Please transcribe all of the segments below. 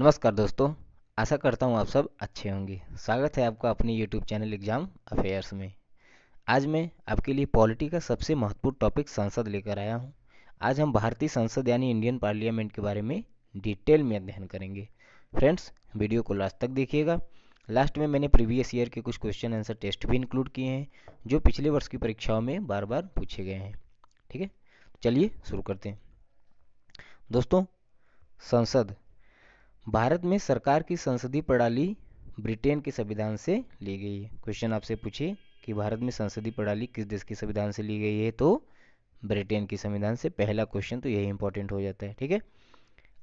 नमस्कार दोस्तों आशा करता हूँ आप सब अच्छे होंगे स्वागत है आपका अपने यूट्यूब चैनल एग्जाम अफेयर्स में आज मैं आपके लिए पॉलिटी का सबसे महत्वपूर्ण टॉपिक संसद लेकर आया हूँ आज हम भारतीय संसद यानी इंडियन पार्लियामेंट के बारे में डिटेल में अध्ययन करेंगे फ्रेंड्स वीडियो को लास्ट तक देखिएगा लास्ट में मैंने प्रीवियस ईयर के कुछ क्वेश्चन आंसर टेस्ट भी इंक्लूड किए हैं जो पिछले वर्ष की परीक्षाओं में बार बार पूछे गए हैं ठीक है चलिए शुरू करते हैं दोस्तों संसद भारत में सरकार की संसदीय प्रणाली ब्रिटेन के संविधान से ली गई है क्वेश्चन आपसे पूछे कि भारत में संसदीय प्रणाली किस देश के संविधान से ली गई है तो ब्रिटेन के संविधान से पहला क्वेश्चन तो यही इंपॉर्टेंट हो जाता है ठीक है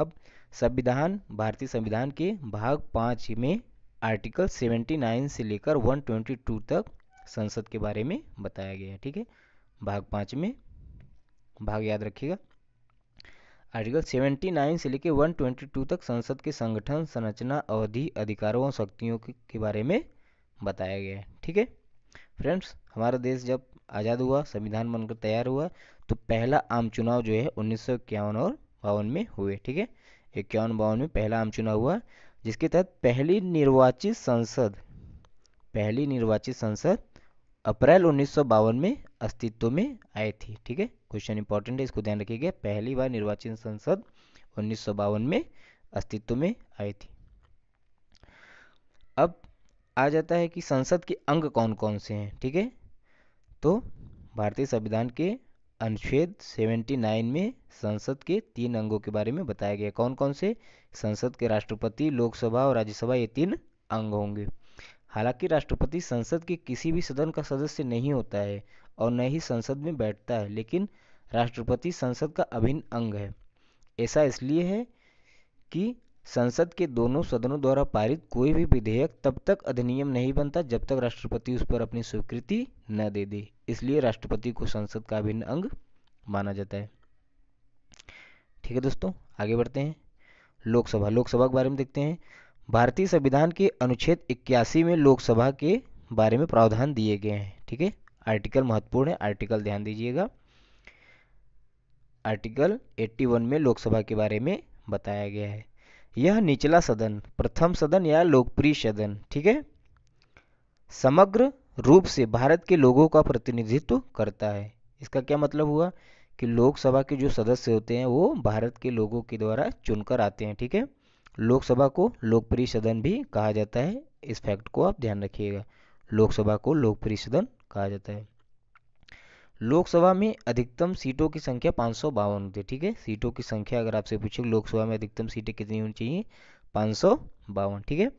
अब संविधान भारतीय संविधान के भाग पाँच में आर्टिकल 79 से लेकर 122 तक संसद के बारे में बताया गया है ठीक है भाग पाँच में भाग याद रखिएगा आर्टिकल 79 से लेकर 122 तक संसद के संगठन संरचना अवधि अधिकारों और शक्तियों के बारे में बताया गया है ठीक है फ्रेंड्स हमारा देश जब आज़ाद हुआ संविधान बनकर तैयार हुआ तो पहला आम चुनाव जो है उन्नीस और बावन में हुए ठीक है इक्यावन बावन में पहला आम चुनाव हुआ जिसके तहत पहली निर्वाचित संसद पहली निर्वाचित संसद अप्रैल उन्नीस में अस्तित्व में आई थी ठीक है क्वेश्चन इंपॉर्टेंट है इसको ध्यान रखिएगा पहली बार निर्वाचन संसद उन्नीस में अस्तित्व में आई थी अब आ जाता है कि संसद के अंग कौन कौन से हैं ठीक है तो भारतीय संविधान के अनुच्छेद 79 में संसद के तीन अंगों के बारे में बताया गया कौन कौन से संसद के राष्ट्रपति लोकसभा और राज्यसभा ये तीन अंग होंगे हालांकि राष्ट्रपति संसद के किसी भी सदन का सदस्य नहीं होता है और न ही संसद में बैठता है लेकिन राष्ट्रपति संसद का अभिन्न अंग है ऐसा इसलिए है कि संसद के दोनों सदनों द्वारा पारित कोई भी विधेयक तब तक अधिनियम नहीं बनता जब तक राष्ट्रपति उस पर अपनी स्वीकृति न दे दे इसलिए राष्ट्रपति को संसद का अभिन्न अंग माना जाता है ठीक है दोस्तों आगे बढ़ते हैं लोकसभा लोकसभा के बारे में देखते हैं भारतीय संविधान के अनुच्छेद इक्यासी में लोकसभा के बारे में प्रावधान दिए गए हैं ठीक है आर्टिकल महत्वपूर्ण है आर्टिकल ध्यान दीजिएगा आर्टिकल 81 में लोकसभा के बारे में बताया गया है यह निचला सदन प्रथम सदन या लोकप्रिय सदन ठीक है समग्र रूप से भारत के लोगों का प्रतिनिधित्व करता है इसका क्या मतलब हुआ कि लोकसभा के जो सदस्य होते हैं वो भारत के लोगों के द्वारा चुनकर आते हैं ठीक है लोकसभा को लोकप्रिय सदन भी कहा जाता है इस फैक्ट को आप ध्यान रखिएगा लोकसभा को लोकप्रिय सदन कहा जाता है लोकसभा में अधिकतम सीटों की संख्या पाँच सौ बावन होती है ठीक है सीटों की संख्या अगर आपसे पूछे लोकसभा में अधिकतम सीटें कितनी होनी चाहिए पाँच सौ बावन ठीक है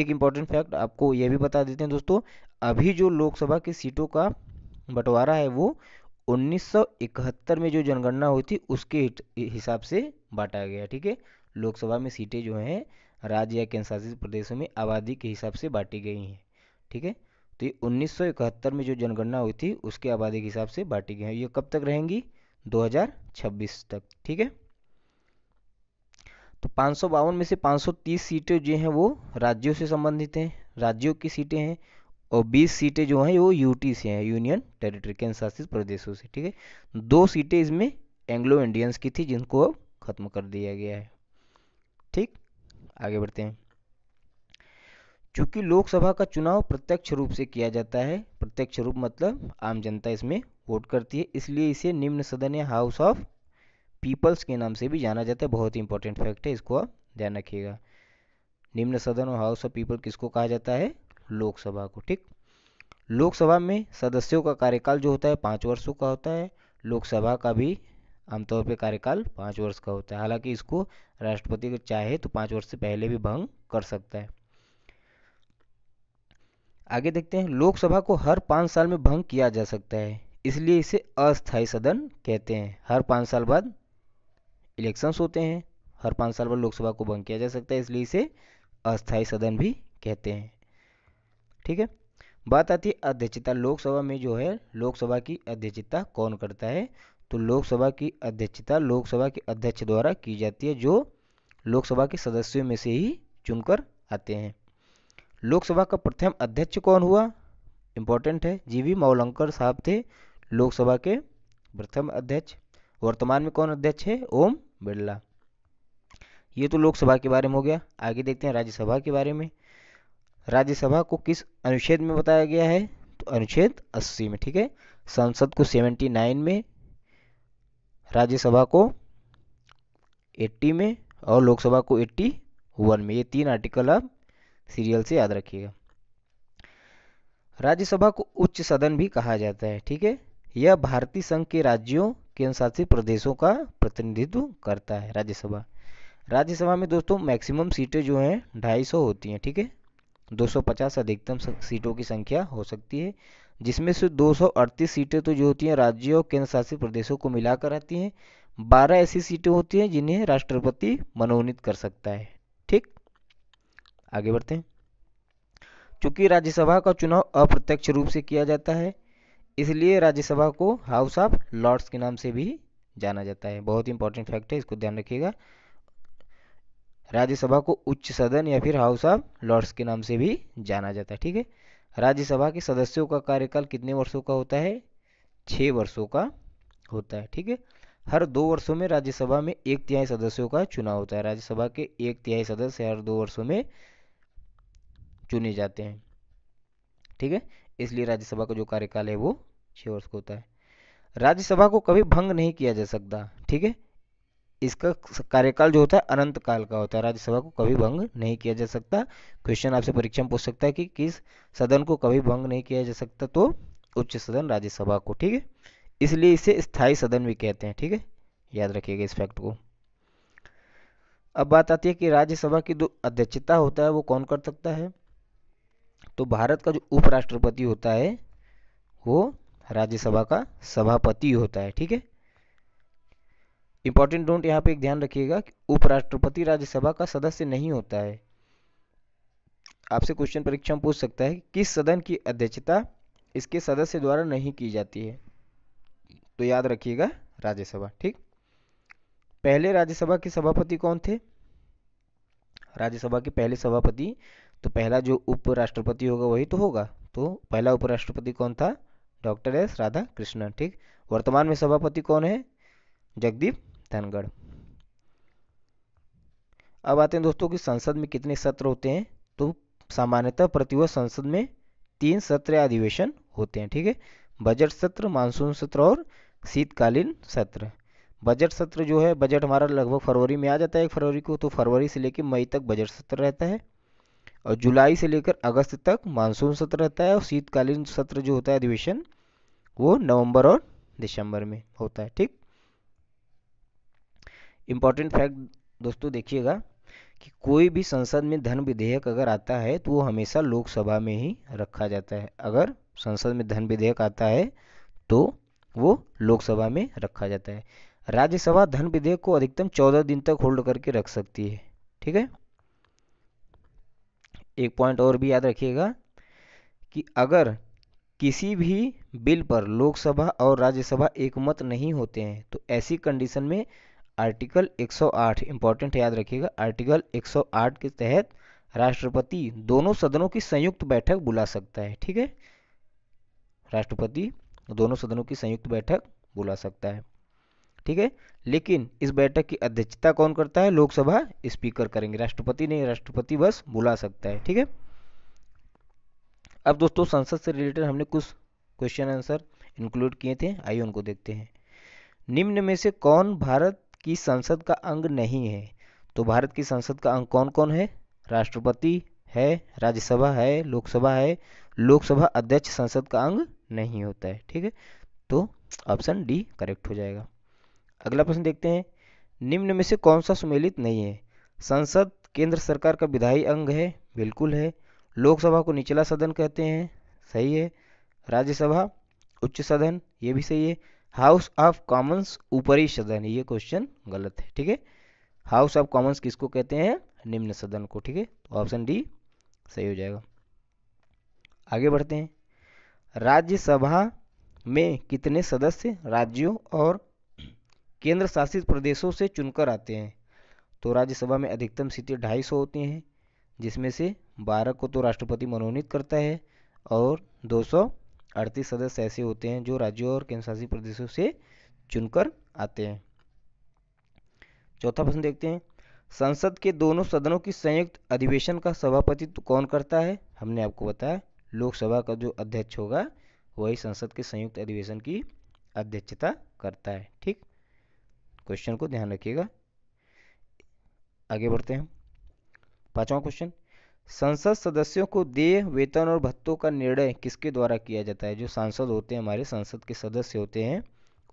एक इम्पॉर्टेंट फैक्ट आपको यह भी बता देते हैं दोस्तों अभी जो लोकसभा की सीटों का बंटवारा है वो 1971 में जो जनगणना हुई थी उसके हिसाब से बांटा गया ठीक है लोकसभा में सीटें जो हैं राज्य या केंद्रशासित प्रदेशों में आबादी के हिसाब से बांटी गई हैं ठीक है तो ये उन्नीस में जो जनगणना हुई थी उसके आबादी के हिसाब से बांटी गई है ये कब तक रहेंगी 2026 तक ठीक है तो पाँच में से 530 सीटें जो हैं वो राज्यों से संबंधित हैं राज्यों की सीटें हैं और 20 सीटें जो हैं वो यूटी से हैं यूनियन टेरिटरी केंद्र शासित प्रदेशों से ठीक है दो सीटें इसमें एंग्लो इंडियंस की थी जिनको अब खत्म कर दिया गया है आगे बढ़ते हैं चूंकि लोकसभा का चुनाव प्रत्यक्ष रूप से किया जाता है प्रत्यक्ष रूप मतलब आम जनता इसमें वोट करती है इसलिए इसे निम्न सदन या हाउस ऑफ पीपल्स के नाम से भी जाना जाता है बहुत ही इंपॉर्टेंट फैक्ट है इसको आप ध्यान रखिएगा निम्न सदन और हाउस ऑफ पीपल किसको कहा जाता है लोकसभा को ठीक लोकसभा में सदस्यों का कार्यकाल जो होता है पाँच वर्षों का होता है लोकसभा का भी आमतौर पर कार्यकाल पाँच वर्ष का होता है हालांकि इसको राष्ट्रपति चाहे तो पाँच वर्ष से पहले भी भंग कर सकता है आगे देखते हैं लोकसभा को हर पाँच साल में भंग किया जा सकता है इसलिए इसे अस्थायी सदन कहते हैं हर पाँच साल बाद इलेक्शंस होते हैं हर पाँच साल बाद लोकसभा को भंग किया जा सकता है इसलिए इसे अस्थायी सदन भी कहते हैं ठीक है बात आती है अध्यक्षता लोकसभा में जो है लोकसभा की अध्यक्षता कौन करता है तो लोकसभा की अध्यक्षता लोकसभा के अध्यक्ष द्वारा की जाती है जो लोकसभा के सदस्यों में से ही चुनकर आते हैं लोकसभा का प्रथम अध्यक्ष कौन हुआ इम्पोर्टेंट है जी वी मौलंकर साहब थे लोकसभा के प्रथम अध्यक्ष वर्तमान में कौन अध्यक्ष है ओम बिरला ये तो लोकसभा के बारे में हो गया आगे देखते हैं राज्यसभा के बारे में राज्यसभा को किस अनुच्छेद में बताया गया है तो अनुच्छेद 80 में ठीक है संसद को 79 में राज्यसभा को 80 में और लोकसभा को 81 में ये तीन आर्टिकल आप सीरियल से याद रखिएगा राज्यसभा को उच्च सदन भी कहा जाता है ठीक है यह भारतीय संघ के राज्यों केंद्र प्रदेशों का प्रतिनिधित्व करता है राज्यसभा राज्यसभा में दोस्तों मैक्सिमम सीटें जो हैं ढाई सौ होती हैं ठीक है 250 अधिकतम सीटों की संख्या हो सकती है जिसमें से 238 सीटें तो जो होती हैं राज्यों और केंद्र शासित प्रदेशों को मिलाकर आती हैं बारह ऐसी सीटें होती हैं जिन्हें राष्ट्रपति मनोनीत कर सकता है ठीक आगे बढ़ते हैं चूंकि राज्यसभा का चुनाव अप्रत्यक्ष रूप से किया जाता है इसलिए राज्यसभा को हाउस ऑफ लॉर्ड्स के नाम से भी जाना जाता है बहुत इंपॉर्टेंट फैक्ट है इसको ध्यान रखिएगा राज्यसभा को उच्च सदन या फिर हाउस ऑफ लॉर्ड्स के नाम से भी जाना जाता है ठीक है राज्यसभा के सदस्यों का कार्यकाल कितने वर्षों का होता है छः वर्षों का होता है ठीक है हर दो वर्षों में राज्यसभा में एक तिहाई सदस्यों का चुनाव होता है राज्यसभा के एक तिहाई सदस्य हर दो वर्षों में चुने जाते हैं ठीक है इसलिए राज्यसभा का जो कार्यकाल है वो छः वर्ष का होता है राज्यसभा को कभी भंग नहीं किया जा सकता ठीक है इसका कार्यकाल जो होता है अनंत काल का होता है राज्यसभा को कभी भंग नहीं किया जा सकता क्वेश्चन आपसे परीक्षा में पूछ सकता है कि किस सदन को कभी भंग नहीं किया जा सकता तो उच्च सदन राज्यसभा को ठीक है इसलिए इसे स्थायी सदन भी कहते हैं ठीक है याद रखिएगा इस फैक्ट को अब बात आती है कि राज्यसभा की जो अध्यक्षता होता है वो कौन कर सकता है तो भारत का जो उपराष्ट्रपति होता है वो राज्यसभा का सभापति होता है ठीक है इंपॉर्टेंट डोंट यहाँ पे एक ध्यान रखिएगा उपराष्ट्रपति राज्यसभा का सदस्य नहीं होता है आपसे क्वेश्चन परीक्षा में पूछ सकता है किस सदन की अध्यक्षता इसके सदस्य द्वारा नहीं की जाती है तो याद रखिएगा राज्यसभा ठीक पहले राज्यसभा के सभापति कौन थे राज्यसभा के पहले सभापति तो पहला जो उपराष्ट्रपति होगा वही तो होगा तो पहला उपराष्ट्रपति कौन था डॉक्टर एस राधा कृष्णन ठीक वर्तमान में सभापति कौन है जगदीप राजस्थानगढ़ अब आते हैं दोस्तों कि संसद में कितने सत्र होते हैं तो सामान्यतः प्रतिवर्ष संसद में तीन सत्र अधिवेशन होते हैं ठीक है बजट सत्र मानसून सत्र और शीतकालीन सत्र बजट सत्र जो है बजट हमारा लगभग फरवरी में आ जाता है एक फरवरी को तो फरवरी से लेकर मई तक बजट सत्र रहता है और जुलाई से लेकर अगस्त तक मानसून सत्र रहता है और शीतकालीन सत्र जो होता है अधिवेशन वो नवंबर और दिसंबर में होता है ठीक इम्पॉर्टेंट फैक्ट दोस्तों देखिएगा कि कोई भी संसद में धन विधेयक अगर आता है तो वो हमेशा लोकसभा में ही रखा जाता है अगर संसद में धन विधेयक आता है तो वो लोकसभा में रखा जाता है राज्यसभा धन विधेयक को अधिकतम चौदह दिन तक होल्ड करके रख सकती है ठीक है एक पॉइंट और भी याद रखिएगा कि अगर किसी भी बिल पर लोकसभा और राज्यसभा एकमत नहीं होते हैं तो ऐसी कंडीशन में आर्टिकल 108 इंपॉर्टेंट याद रखिएगा आर्टिकल 108 के तहत राष्ट्रपति दोनों सदनों की संयुक्त बैठक बुला सकता है ठीक है राष्ट्रपति दोनों सदनों की संयुक्त बैठक बुला सकता है ठीक है लेकिन इस बैठक की अध्यक्षता कौन करता है लोकसभा स्पीकर करेंगे राष्ट्रपति नहीं राष्ट्रपति बस बुला सकता है ठीक है अब दोस्तों संसद से रिलेटेड हमने कुछ क्वेश्चन आंसर इंक्लूड किए थे आइए उनको देखते हैं निम्न में से कौन भारत की संसद का अंग नहीं है तो भारत की संसद का अंग कौन कौन है राष्ट्रपति है राज्यसभा है लोकसभा है लोकसभा अध्यक्ष संसद का अंग नहीं होता है ठीक है तो ऑप्शन डी करेक्ट हो जाएगा अगला प्रश्न देखते हैं निम्न में से कौन सा सुमेलित नहीं है संसद केंद्र सरकार का विधायी अंग है बिल्कुल है लोकसभा को निचला सदन कहते हैं सही है राज्यसभा उच्च सदन ये भी सही है हाउस ऑफ कॉमन्स ऊपरी सदन ये क्वेश्चन गलत है ठीक है हाउस ऑफ कॉमन्स किसको कहते हैं निम्न सदन को ठीक है तो ऑप्शन डी सही हो जाएगा आगे बढ़ते हैं राज्यसभा में कितने सदस्य राज्यों और केंद्र शासित प्रदेशों से चुनकर आते हैं तो राज्यसभा में अधिकतम सीटें ढाई सौ होती हैं जिसमें से बारह को तो राष्ट्रपति मनोनीत करता है और दो सौ अड़तीस सदस्य ऐसे होते हैं जो राज्यों और केंद्रशासित प्रदेशों से चुनकर आते हैं चौथा प्रश्न देखते हैं संसद के दोनों सदनों की संयुक्त अधिवेशन का सभापतित्व कौन करता है हमने आपको बताया लोकसभा का जो अध्यक्ष होगा वही संसद के संयुक्त अधिवेशन की अध्यक्षता करता है ठीक क्वेश्चन को ध्यान रखिएगा आगे बढ़ते हैं पांचवा क्वेश्चन संसद सदस्यों को देय वेतन और भत्तों का निर्णय किसके द्वारा किया जाता है जो सांसद होते हैं हमारे संसद के सदस्य होते हैं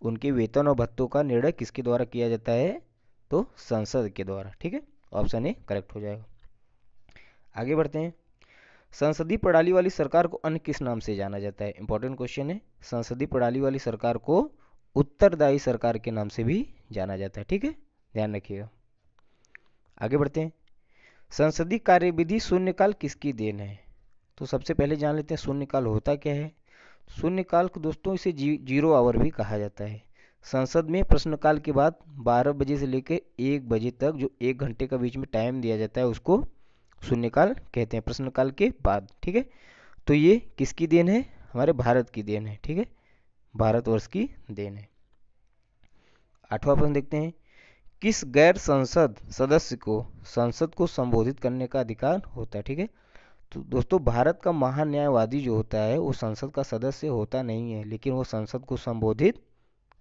उनके वेतन और भत्तों का निर्णय किसके द्वारा किया जाता है तो संसद के द्वारा ठीक है ऑप्शन ए करेक्ट हो जाएगा आगे बढ़ते हैं संसदीय प्रणाली वाली सरकार को अन्य किस नाम से जाना जाता है इंपॉर्टेंट क्वेश्चन है संसदीय प्रणाली वाली सरकार को उत्तरदायी सरकार के नाम से भी जाना जाता है ठीक है ध्यान रखिएगा आगे बढ़ते हैं संसदीय कार्यविधि शून्यकाल किसकी देन है तो सबसे पहले जान लेते हैं शून्यकाल होता क्या है शून्यकाल को दोस्तों इसे जी, जीरो आवर भी कहा जाता है संसद में प्रश्नकाल के बाद 12 बजे से लेकर एक बजे तक जो एक घंटे का बीच में टाइम दिया जाता है उसको शून्यकाल कहते हैं प्रश्नकाल के बाद ठीक है तो ये किसकी देन है हमारे भारत की देन है ठीक है भारतवर्ष की देन है आठवां प्रश्न देखते हैं किस गैर संसद सदस्य को संसद को संबोधित करने का अधिकार होता है ठीक है तो दोस्तों भारत का महान्यायवादी जो होता है वो संसद का सदस्य होता नहीं है लेकिन वो संसद को संबोधित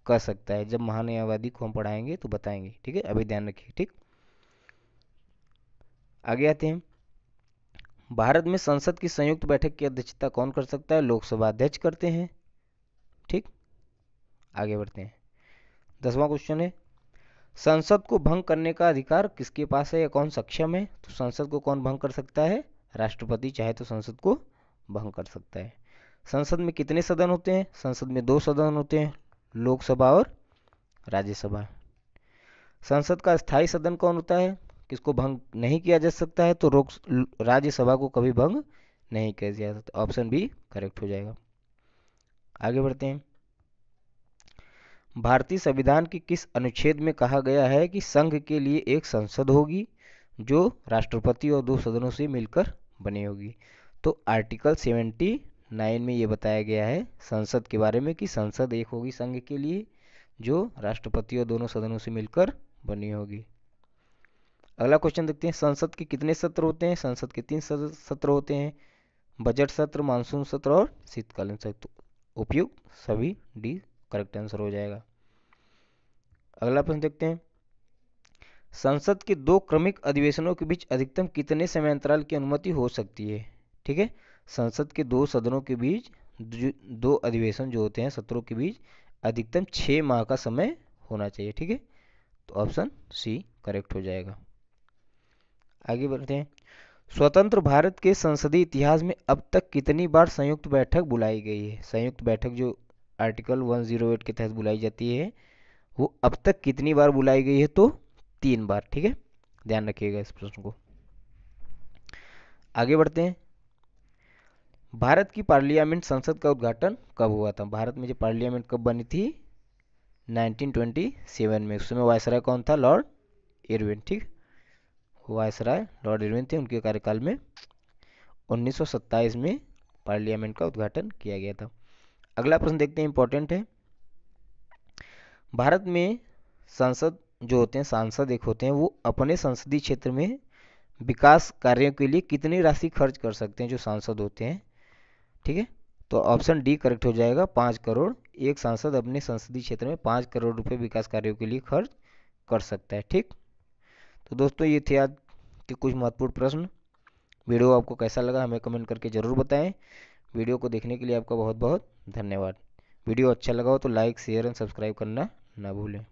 कर सकता है जब महान्यायवादी को हम पढ़ाएंगे तो बताएंगे ठीक है अभी ध्यान रखिए ठीक आगे आते हैं भारत में संसद की संयुक्त बैठक की अध्यक्षता कौन कर सकता है लोकसभा अध्यक्ष करते हैं ठीक आगे बढ़ते हैं दसवां क्वेश्चन है संसद को भंग करने का अधिकार किसके पास है या कौन सक्षम है तो संसद को कौन भंग कर सकता है राष्ट्रपति चाहे तो संसद को भंग कर सकता है संसद में कितने सदन होते हैं संसद में दो सदन होते हैं लोकसभा और राज्यसभा संसद का स्थायी सदन कौन होता है किसको भंग नहीं किया जा सकता है तो राज्यसभा को कभी भंग नहीं किया जा सकता तो ऑप्शन बी करेक्ट हो जाएगा आगे बढ़ते हैं भारतीय संविधान के किस अनुच्छेद में कहा गया है कि संघ के लिए एक संसद होगी जो राष्ट्रपति और दो सदनों से मिलकर बनी होगी तो आर्टिकल सेवेंटी नाइन में ये बताया गया है संसद के बारे में कि संसद एक होगी संघ के लिए जो राष्ट्रपति और दोनों सदनों से मिलकर बनी होगी अगला क्वेश्चन देखते हैं संसद के कितने सत्र होते हैं संसद के तीन सत्र होते हैं बजट सत्र मानसून सत्र और शीतकालीन सत्र उपयुक्त सभी डी करेक्ट आंसर हो जाएगा अगला प्रश्न देखते हैं संसद के दो क्रमिक अधिवेशनों के बीच अधिकतम कितने समय अंतराल की अनुमति हो सकती है ठीक है संसद के दो सदनों के बीच दो अधिवेशन जो होते हैं सत्रों के बीच अधिकतम छः माह का समय होना चाहिए ठीक है तो ऑप्शन सी करेक्ट हो जाएगा आगे बढ़ते हैं स्वतंत्र भारत के संसदीय इतिहास में अब तक कितनी बार संयुक्त बैठक बुलाई गई है संयुक्त बैठक जो आर्टिकल 108 के तहत बुलाई जाती है वो अब तक कितनी बार बुलाई गई है तो तीन बार ठीक है ध्यान रखिएगा इस प्रश्न को आगे बढ़ते हैं भारत की पार्लियामेंट संसद का उद्घाटन कब हुआ था भारत में जो पार्लियामेंट कब बनी थी 1927 में उसमें वायसराय कौन था लॉर्ड इरविन ठीक वायसराय लॉर्ड इरविन थे उनके कार्यकाल में 1927 में पार्लियामेंट का उद्घाटन किया गया था अगला प्रश्न देखते हैं इंपॉर्टेंट है भारत में सांसद जो होते हैं सांसद एक होते हैं वो अपने संसदीय क्षेत्र में विकास कार्यों के लिए कितनी राशि खर्च कर सकते हैं जो सांसद होते हैं ठीक है तो ऑप्शन डी करेक्ट हो जाएगा पाँच करोड़ एक सांसद अपने संसदीय क्षेत्र में पाँच करोड़ रुपए विकास कार्यों के लिए खर्च कर सकता है ठीक तो दोस्तों ये थे आज के कुछ महत्वपूर्ण प्रश्न वीडियो आपको कैसा लगा हमें कमेंट करके ज़रूर बताएं वीडियो को देखने के लिए आपका बहुत बहुत धन्यवाद वीडियो अच्छा लगा हो तो लाइक शेयर एंड सब्सक्राइब करना ना भूलें